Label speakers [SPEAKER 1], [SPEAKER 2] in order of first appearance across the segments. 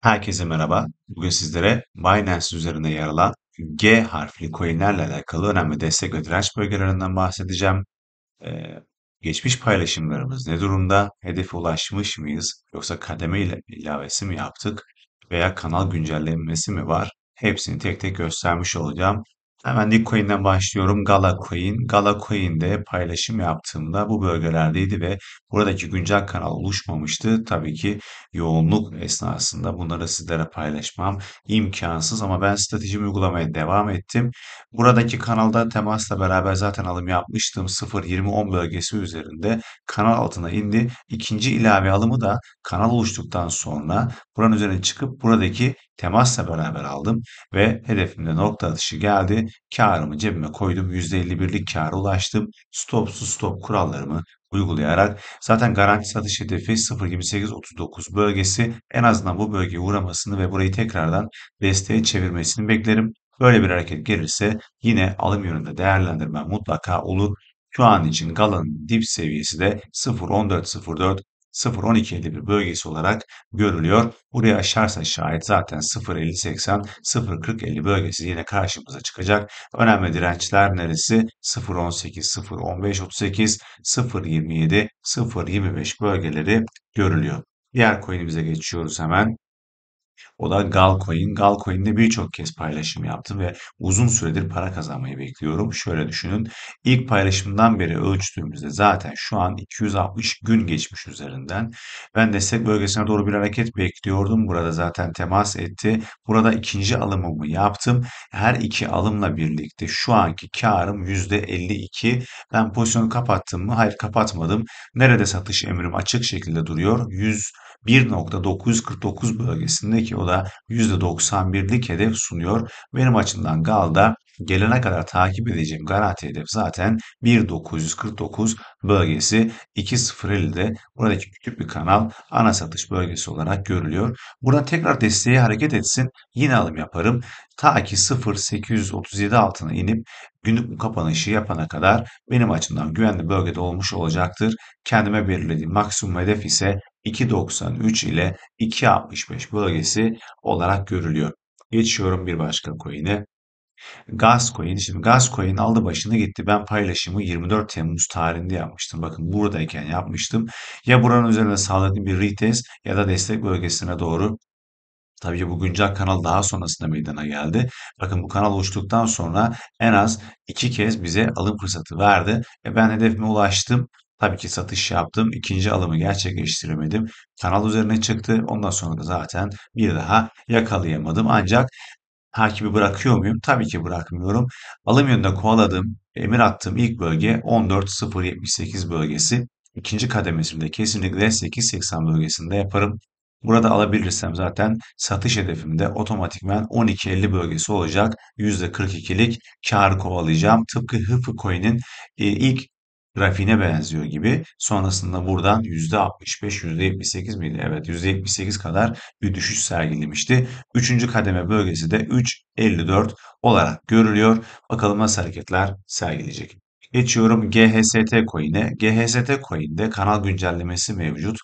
[SPEAKER 1] Herkese merhaba. Bugün sizlere Binance üzerinde yer alan G harfli coinlerle alakalı önemli destek ve direnç bölgelerinden bahsedeceğim. Ee, geçmiş paylaşımlarımız ne durumda? Hedefe ulaşmış mıyız? Yoksa kademe ile ilavesi mi yaptık? Veya kanal güncellenmesi mi var? Hepsini tek tek göstermiş olacağım. Hemen Litecoin'den başlıyorum. Gala Coin. Gala Coin'de paylaşım yaptığımda bu bölgelerdeydi ve buradaki güncel kanal oluşmamıştı. Tabii ki yoğunluk esnasında bunları sizlere paylaşmam imkansız ama ben stratejimi uygulamaya devam ettim. Buradaki kanalda temasla beraber zaten alım yapmıştım. 0.20.10 bölgesi üzerinde kanal altına indi. İkinci ilave alımı da kanal oluştuktan sonra buranın üzerine çıkıp buradaki temasla beraber aldım ve hedefimde nokta atışı geldi. Karımı cebime koydum. %51'lik kâra ulaştım. Stopsuz stop kurallarımı uygulayarak zaten garanti satış hedefi 0.2839 bölgesi en azından bu bölgeye uğramasını ve burayı tekrardan desteğe çevirmesini beklerim. Böyle bir hareket gelirse yine alım yönünde değerlendirmem mutlaka olur. Şu an için Gala'nın dip seviyesi de 0.1404 0.12.51 bölgesi olarak görülüyor. Buraya aşarsa şayet zaten 0.50.80, 0.40.50 bölgesi yine karşımıza çıkacak. Önemli dirençler neresi? 0.18, 0.15.38, 0.27, 0.25 bölgeleri görülüyor. Diğer coin'imize geçiyoruz hemen. O da Galcoin. Galcoin'de birçok kez paylaşım yaptım ve uzun süredir para kazanmayı bekliyorum. Şöyle düşünün. İlk paylaşımdan beri ölçtüğümüzde zaten şu an 260 gün geçmiş üzerinden. Ben destek e bölgesine doğru bir hareket bekliyordum. Burada zaten temas etti. Burada ikinci alımımı yaptım. Her iki alımla birlikte şu anki karım %52. Ben pozisyonu kapattım mı? Hayır kapatmadım. Nerede satış emrim açık şekilde duruyor? 101.949 bölgesindeki o da %91'lik hedef sunuyor. Benim açımdan Gal'da gelene kadar takip edeceğim garanti hedef zaten 1949 bölgesi 2050'de buradaki küçük bir kanal ana satış bölgesi olarak görülüyor. Burada tekrar desteği hareket etsin yine alım yaparım. Ta ki 0.837 altına inip günlük kapanışı yapana kadar benim açımdan güvenli bölgede olmuş olacaktır. Kendime belirlediğim maksimum hedef ise 2.93 ile 2.65 bölgesi olarak görülüyor. Geçiyorum bir başka coin'e. Gascoin. Şimdi Gaz Gascoin aldı başını gitti. Ben paylaşımı 24 Temmuz tarihinde yapmıştım. Bakın buradayken yapmıştım. Ya buranın üzerinde sağlıklı bir retest ya da destek bölgesine doğru Tabii ki bu güncel kanal daha sonrasında meydana geldi. Bakın bu kanal oluştuktan sonra en az iki kez bize alım fırsatı verdi. Ve ben hedefime ulaştım. Tabii ki satış yaptım. ikinci alımı gerçekleştiremedim. Kanal üzerine çıktı. Ondan sonra da zaten bir daha yakalayamadım. Ancak takibi bırakıyor muyum? Tabii ki bırakmıyorum. Alım yönünde kovaladım. emir attığım ilk bölge 14.078 bölgesi. İkinci kademesinde kesinlikle 8.80 bölgesinde yaparım. Burada alabilirsem zaten satış hedefimde otomatikmen 12.50 bölgesi olacak. %42'lik kar kovalayacağım. Tıpkı Hıfı Coin'in e, ilk grafiğine benziyor gibi. Sonrasında buradan %65, %78 miydi? Evet %78 kadar bir düşüş sergilemişti. Üçüncü kademe bölgesi de 3.54 olarak görülüyor. Bakalım nasıl hareketler sergileyecek. Geçiyorum GHST coin'e. GHST coin'de kanal güncellemesi mevcut.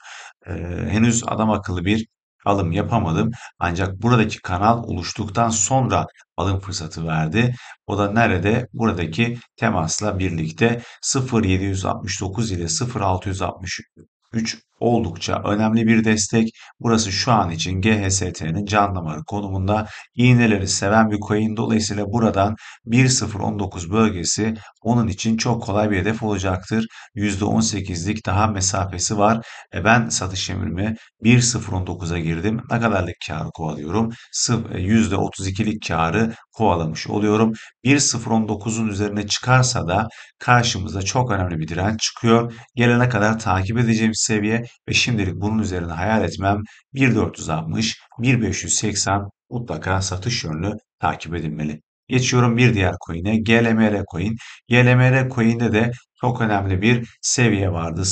[SPEAKER 1] Ee, henüz adam akıllı bir alım yapamadım. Ancak buradaki kanal oluştuktan sonra alım fırsatı verdi. O da nerede? Buradaki temasla birlikte 0769 ile 0663 oldukça önemli bir destek. Burası şu an için GHST'nin can damarı konumunda iğneleri seven bir coin. Dolayısıyla buradan 1.019 bölgesi onun için çok kolay bir hedef olacaktır. %18'lik daha mesafesi var. E ben satış emrimi 1.019'a girdim. Ne kadarlık karı kovalıyorum? %32'lik e, karı kovalamış oluyorum. 1.019'un üzerine çıkarsa da karşımıza çok önemli bir direnç çıkıyor. Gelene kadar takip edeceğim seviye ve şimdilik bunun üzerine hayal etmem 1460, 1580 mutlaka satış yönlü takip edilmeli. Geçiyorum bir diğer coin'e GLMR coin. GLMR coin'de de çok önemli bir seviye vardı.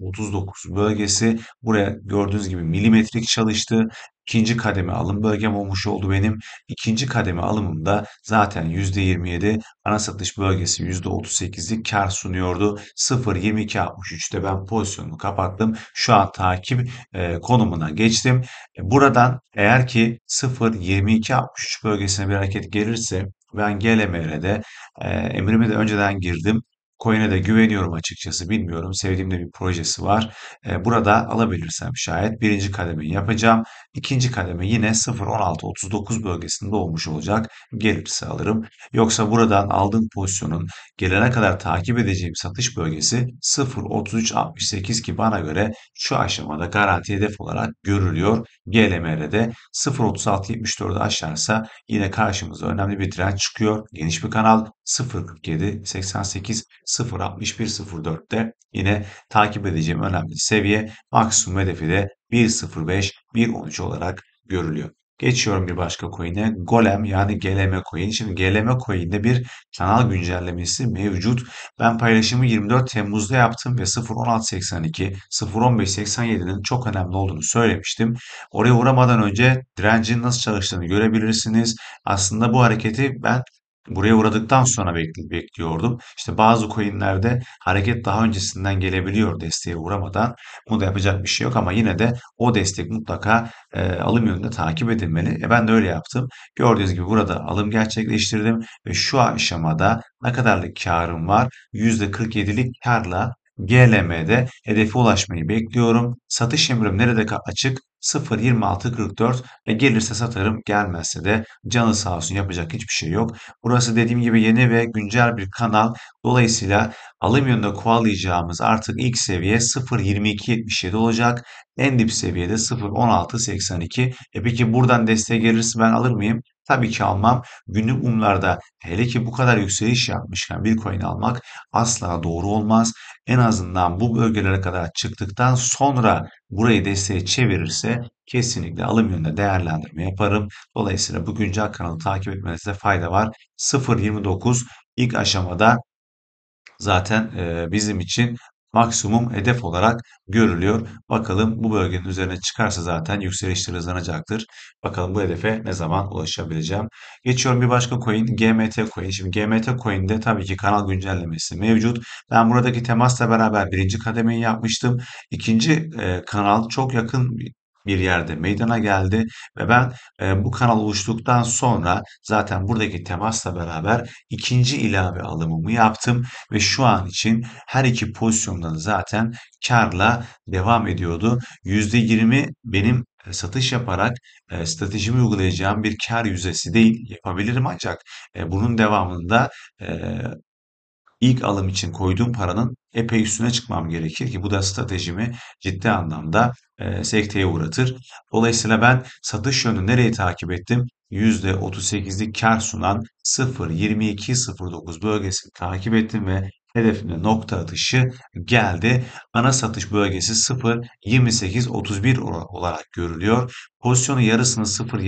[SPEAKER 1] 39 bölgesi buraya gördüğünüz gibi milimetrik çalıştı. İkinci kademe alım bölgem olmuş oldu benim. İkinci kademe alımımda zaten %27 ana satış bölgesi %38'lik kar sunuyordu. 63'te ben pozisyonumu kapattım. Şu an takip e, konumuna geçtim. E, buradan eğer ki 63 bölgesine bir hareket gelirse ben GLMR'de e, emrimi de önceden girdim. Coin'e de güveniyorum açıkçası bilmiyorum. sevdiğimde bir projesi var. Ee, burada alabilirsem şayet birinci kademeyi yapacağım. İkinci kademe yine 0.16.39 bölgesinde olmuş olacak. Gelirse alırım. Yoksa buradan aldığım pozisyonun gelene kadar takip edeceğim satış bölgesi 0.33.68 ki bana göre şu aşamada garanti hedef olarak görülüyor. GLMR'de 0.36.74'ü aşarsa yine karşımıza önemli bir direnç çıkıyor. Geniş bir kanal 047 88 061 04'te yine takip edeceğim önemli seviye maksimum hedefi de 105 113 olarak görülüyor. Geçiyorum bir başka coin'e. Golem yani GLM coin. Şimdi GLM coin'de bir kanal güncellemesi mevcut. Ben paylaşımı 24 Temmuz'da yaptım ve 0.1682, 0.1587'nin çok önemli olduğunu söylemiştim. Oraya uğramadan önce direncin nasıl çalıştığını görebilirsiniz. Aslında bu hareketi ben Buraya uğradıktan sonra bekliyordum. İşte bazı coinlerde hareket daha öncesinden gelebiliyor desteğe uğramadan. Bu da yapacak bir şey yok ama yine de o destek mutlaka e, alım yönünde takip edilmeli. E, ben de öyle yaptım. Gördüğünüz gibi burada alım gerçekleştirdim ve şu aşamada ne kadarlık karım var? %47'lik karla GLM'de hedefe ulaşmayı bekliyorum. Satış emrim nerede açık? 0.26.44 ve gelirse satarım gelmezse de canı sağ olsun yapacak hiçbir şey yok. Burası dediğim gibi yeni ve güncel bir kanal. Dolayısıyla alım yönünde kovalayacağımız artık ilk seviye 0.22.77 olacak. En dip seviyede 0.16.82. E peki buradan desteğe gelirse ben alır mıyım? Tabii ki almam. Günlük umlarda hele ki bu kadar yükseliş yapmışken Bitcoin almak asla doğru olmaz. En azından bu bölgelere kadar çıktıktan sonra burayı desteğe çevirirse kesinlikle alım yönünde değerlendirme yaparım. Dolayısıyla bu güncel kanalı takip etmenizde fayda var. 0.29 ilk aşamada zaten bizim için maksimum hedef olarak görülüyor. Bakalım bu bölgenin üzerine çıkarsa zaten yükselişleri hızlanacaktır. Bakalım bu hedefe ne zaman ulaşabileceğim. Geçiyorum bir başka coin GMT coin. Şimdi GMT coin'de tabii ki kanal güncellemesi mevcut. Ben buradaki temasla beraber birinci kademeyi yapmıştım. İkinci e, kanal çok yakın bir yerde meydana geldi ve ben e, bu kanal oluştuktan sonra zaten buradaki temasla beraber ikinci ilave alımımı yaptım ve şu an için her iki pozisyondan zaten karla devam ediyordu. %20 benim e, satış yaparak e, stratejimi uygulayacağım bir kar yüzdesi değil yapabilirim ancak e, bunun devamında e, ilk alım için koyduğum paranın epey üstüne çıkmam gerekir ki bu da stratejimi ciddi anlamda e, sekteye uğratır. Dolayısıyla ben satış yönü nereyi takip ettim? %38'lik kar sunan 0.22.09 bölgesini takip ettim ve hedefine nokta atışı geldi. Ana satış bölgesi 0.28.31 olarak görülüyor. Pozisyonu yarısını 0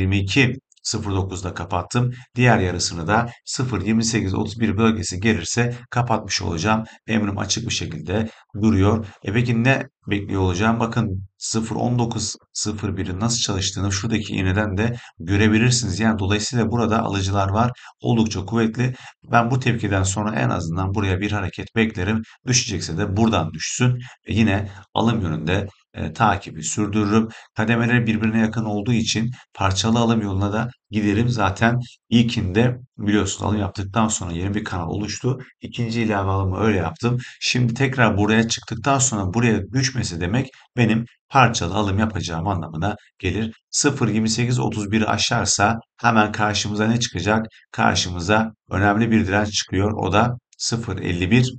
[SPEAKER 1] 0.9'da kapattım. Diğer yarısını da 0.28-31 bölgesi gelirse kapatmış olacağım. Emrim açık bir şekilde duruyor. E peki ne bekliyor olacağım? Bakın 0.19.01'in nasıl çalıştığını şuradaki iğneden de görebilirsiniz. Yani dolayısıyla burada alıcılar var. Oldukça kuvvetli. Ben bu tepkiden sonra en azından buraya bir hareket beklerim. Düşecekse de buradan düşsün. E yine alım yönünde e, takibi sürdürürüm. Kademeler birbirine yakın olduğu için parçalı alım yoluna da giderim. Zaten ilkinde biliyorsun alım yaptıktan sonra yeni bir kanal oluştu. İkinci ilave alımı öyle yaptım. Şimdi tekrar buraya çıktıktan sonra buraya düşmesi demek benim parçalı alım yapacağım anlamına gelir. 0.28.31 aşarsa hemen karşımıza ne çıkacak? Karşımıza önemli bir direnç çıkıyor. O da 0.51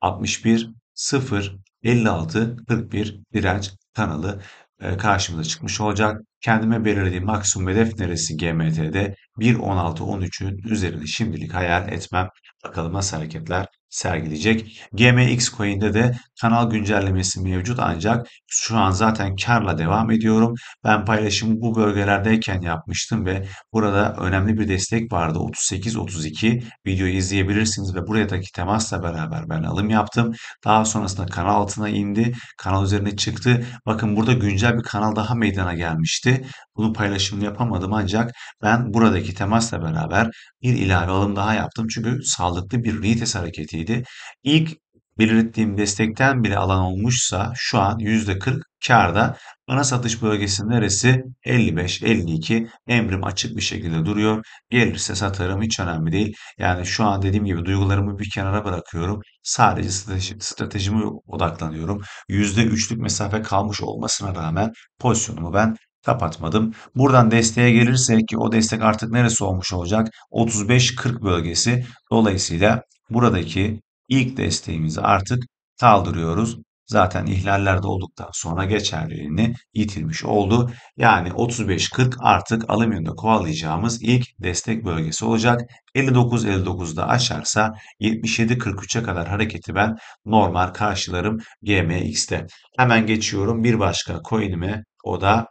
[SPEAKER 1] 61 0 56-41 direnç kanalı e, karşımıza çıkmış olacak. Kendime belirlediğim maksimum hedef neresi GMT'de 1.16-13'ün üzerinde şimdilik hayal etmem. Bakalım nasıl hareketler sergileyecek. GMX Coin'de de Kanal güncellemesi mevcut ancak şu an zaten karla devam ediyorum. Ben paylaşımı bu bölgelerdeyken yapmıştım ve burada önemli bir destek vardı. 38-32 videoyu izleyebilirsiniz ve buradaki temasla beraber ben alım yaptım. Daha sonrasında kanal altına indi. Kanal üzerine çıktı. Bakın burada güncel bir kanal daha meydana gelmişti. Bunu paylaşımını yapamadım ancak ben buradaki temasla beraber bir ilave alım daha yaptım. Çünkü sağlıklı bir retest hareketiydi. İlk belirttiğim destekten bile alan olmuşsa şu an %40 karda. Ana satış bölgesi neresi? 55-52 emrim açık bir şekilde duruyor. Gelirse satarım hiç önemli değil. Yani şu an dediğim gibi duygularımı bir kenara bırakıyorum. Sadece strateji, stratejime odaklanıyorum. %3'lük mesafe kalmış olmasına rağmen pozisyonumu ben kapatmadım. Buradan desteğe gelirse ki o destek artık neresi olmuş olacak? 35-40 bölgesi. Dolayısıyla buradaki ilk desteğimizi artık kaldırıyoruz. Zaten ihlallerde olduktan sonra geçerliliğini yitirmiş oldu. Yani 35-40 artık alüminyumda kovalayacağımız ilk destek bölgesi olacak. 59-59'da aşarsa 77-43'e kadar hareketi ben normal karşılarım GMX'te. Hemen geçiyorum bir başka coin'ime o da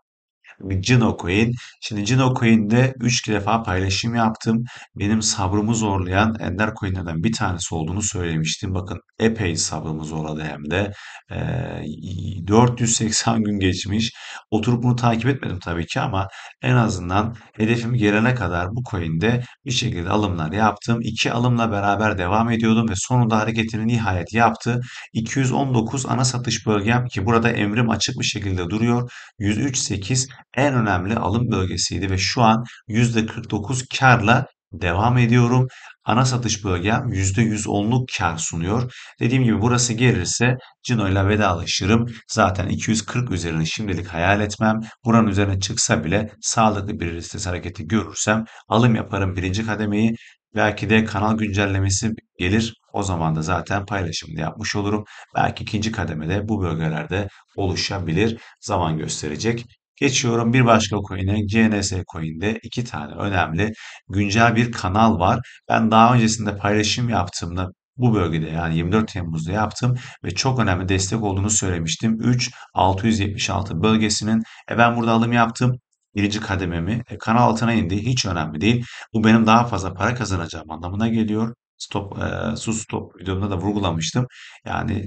[SPEAKER 1] Cino Coin. Şimdi Cino Coin'de 3 defa paylaşım yaptım. Benim sabrımı zorlayan Ender Coin'lerden bir tanesi olduğunu söylemiştim. Bakın epey sabrımı zorladı hem de. E, ee, 480 gün geçmiş. Oturup bunu takip etmedim tabii ki ama en azından hedefim gelene kadar bu coin'de bir şekilde alımlar yaptım. İki alımla beraber devam ediyordum ve sonunda hareketini nihayet yaptı. 219 ana satış bölgem ki burada emrim açık bir şekilde duruyor. 103.8 en önemli alım bölgesiydi ve şu an %49 karla devam ediyorum. Ana satış bölgem %110'luk kar sunuyor. Dediğim gibi burası gelirse Cino ile vedalaşırım. Zaten 240 üzerine şimdilik hayal etmem. Buranın üzerine çıksa bile sağlıklı bir listes hareketi görürsem alım yaparım birinci kademeyi. Belki de kanal güncellemesi gelir. O zaman da zaten paylaşımını yapmış olurum. Belki ikinci kademede bu bölgelerde oluşabilir. Zaman gösterecek. Geçiyorum bir başka coin'e. CNS coin'de iki tane önemli güncel bir kanal var. Ben daha öncesinde paylaşım yaptığımda bu bölgede yani 24 Temmuz'da yaptım ve çok önemli destek olduğunu söylemiştim. 3 676 bölgesinin e ben burada alım yaptım. Birinci kadememi e, kanal altına indi. Hiç önemli değil. Bu benim daha fazla para kazanacağım anlamına geliyor. Stop, e, su stop videomda da vurgulamıştım. Yani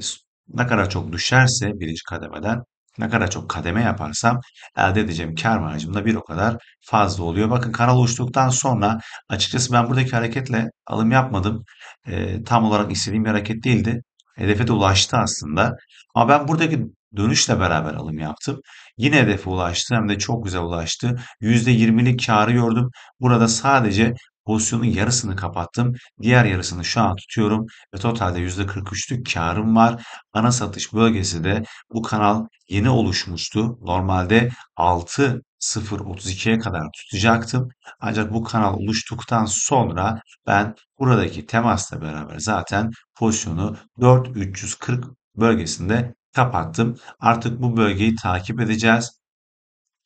[SPEAKER 1] ne kadar çok düşerse birinci kademeden ne kadar çok kademe yaparsam elde edeceğim kar marjım da bir o kadar fazla oluyor. Bakın kanal oluştuktan sonra açıkçası ben buradaki hareketle alım yapmadım. E, tam olarak istediğim bir hareket değildi. Hedefe de ulaştı aslında. Ama ben buradaki dönüşle beraber alım yaptım. Yine hedefe ulaştı hem de çok güzel ulaştı. %20'lik karı gördüm. Burada sadece Pozisyonun yarısını kapattım. Diğer yarısını şu an tutuyorum ve totalde %43'lük karım var. Ana satış bölgesi de bu kanal yeni oluşmuştu. Normalde 6 0.32'ye kadar tutacaktım. Ancak bu kanal oluştuktan sonra ben buradaki temasla beraber zaten pozisyonu 4340 bölgesinde kapattım. Artık bu bölgeyi takip edeceğiz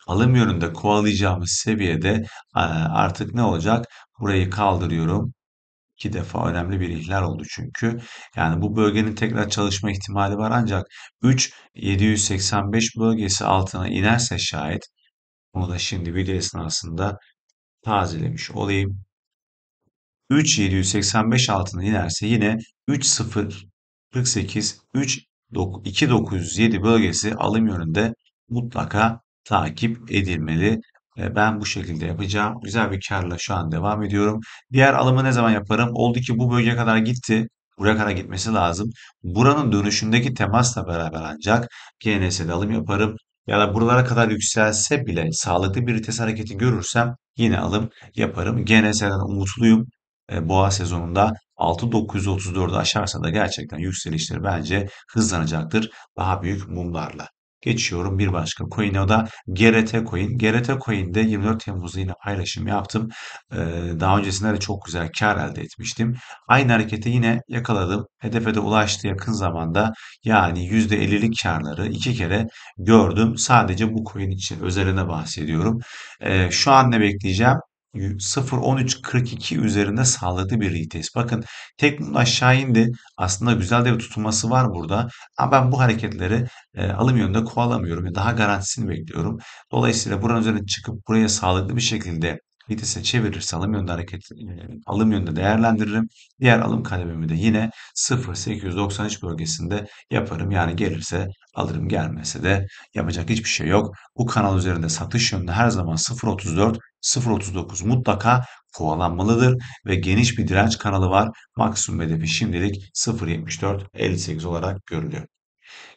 [SPEAKER 1] alım yönünde kovalayacağımız seviyede artık ne olacak? Burayı kaldırıyorum. İki defa önemli bir ihlal oldu çünkü. Yani bu bölgenin tekrar çalışma ihtimali var ancak 3.785 bölgesi altına inerse şayet bunu da şimdi video esnasında tazelemiş olayım. 3785 altına inerse yine 3048 3 bölgesi alım yönünde mutlaka takip edilmeli. Ben bu şekilde yapacağım. Güzel bir karla şu an devam ediyorum. Diğer alımı ne zaman yaparım? Oldu ki bu bölgeye kadar gitti. Buraya kadar gitmesi lazım. Buranın dönüşündeki temasla beraber ancak GNS'de alım yaparım. Ya da buralara kadar yükselse bile sağlıklı bir vites hareketi görürsem yine alım yaparım. GNS'den umutluyum. E, boğa sezonunda 6.934'ü aşarsa da gerçekten yükselişleri bence hızlanacaktır daha büyük mumlarla. Geçiyorum bir başka coin o da GRT coin. GRT coin'de 24 Temmuz'da yine paylaşım yaptım. daha öncesinde de çok güzel kar elde etmiştim. Aynı hareketi yine yakaladım. Hedefe de ulaştı yakın zamanda. Yani %50'lik karları iki kere gördüm. Sadece bu coin için özeline bahsediyorum. şu an ne bekleyeceğim? 0.13.42 üzerinde sağladı bir retest. Bakın tekniğin aşağı indi. Aslında güzel de bir tutulması var burada. Ama ben bu hareketleri e, alım yönünde kovalamıyorum. Daha garantisini bekliyorum. Dolayısıyla buranın üzerine çıkıp buraya sağlıklı bir şekilde vitese çevirirse alım yönünde hareket e, alım yönünde değerlendiririm. Diğer alım kadememi de yine 0.893 bölgesinde yaparım. Yani gelirse alırım gelmese de yapacak hiçbir şey yok. Bu kanal üzerinde satış yönünde her zaman 0.34 0.39 mutlaka kovalanmalıdır ve geniş bir direnç kanalı var. Maksimum hedefi şimdilik 0.74 58 olarak görülüyor.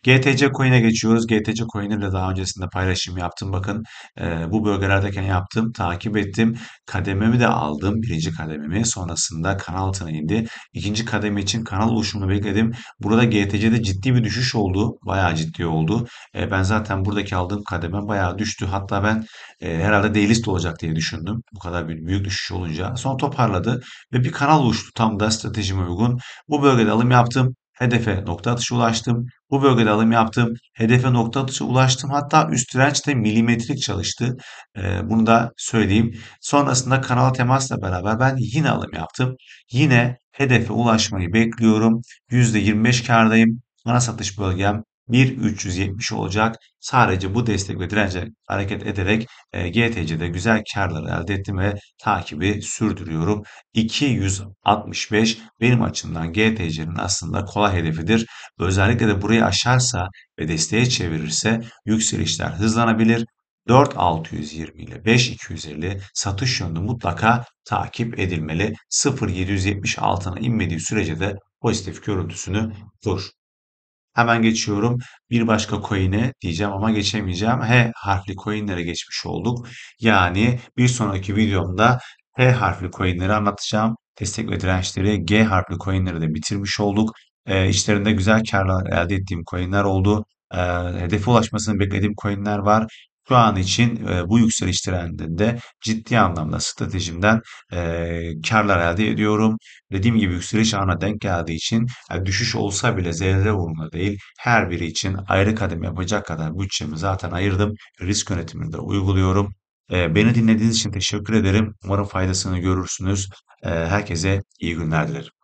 [SPEAKER 1] GTC Coin'e geçiyoruz. GTC Coin'e de daha öncesinde paylaşım yaptım. Bakın e, bu bölgelerdeyken yaptım, takip ettim. Kadememi de aldım. Birinci kadememi. Sonrasında kanal altına indi. İkinci kademe için kanal oluşumunu bekledim. Burada GTC'de ciddi bir düşüş oldu. Bayağı ciddi oldu. E, ben zaten buradaki aldığım kademe bayağı düştü. Hatta ben e, herhalde delist olacak diye düşündüm. Bu kadar bir büyük düşüş olunca. Sonra toparladı ve bir kanal oluştu tam da stratejime uygun. Bu bölgede alım yaptım. Hedefe nokta atışı ulaştım. Bu bölgede alım yaptım. Hedefe nokta atışı ulaştım. Hatta üst direnç de milimetrik çalıştı. Ee, bunu da söyleyeyim. Sonrasında kanal temasla beraber ben yine alım yaptım. Yine hedefe ulaşmayı bekliyorum. %25 kardayım. Ana satış bölgem 1.370 olacak. Sadece bu destek ve dirence hareket ederek e, GTC'de güzel karları elde ettim ve takibi sürdürüyorum. 265 benim açımdan GTC'nin aslında kolay hedefidir. Özellikle de burayı aşarsa ve desteğe çevirirse yükselişler hızlanabilir. 4620 ile 5250 satış yönünde mutlaka takip edilmeli. 0770 altına inmediği sürece de pozitif görüntüsünü dur. Hemen geçiyorum. Bir başka coin'e diyeceğim ama geçemeyeceğim. H harfli coin'lere geçmiş olduk. Yani bir sonraki videomda H harfli coin'leri anlatacağım. Destek ve dirençleri G harfli coin'leri de bitirmiş olduk. E, ee, içlerinde güzel karlar elde ettiğim coin'ler oldu. E, hedefe ulaşmasını beklediğim coin'ler var. Şu an için e, bu yükseliş trendinde ciddi anlamda stratejimden e, karlar elde ediyorum. Dediğim gibi yükseliş ana denk geldiği için yani e, düşüş olsa bile zerre uğruna değil her biri için ayrı kadem yapacak kadar bütçemi zaten ayırdım. Risk yönetimini de uyguluyorum. E, beni dinlediğiniz için teşekkür ederim. Umarım faydasını görürsünüz. E, herkese iyi günler dilerim.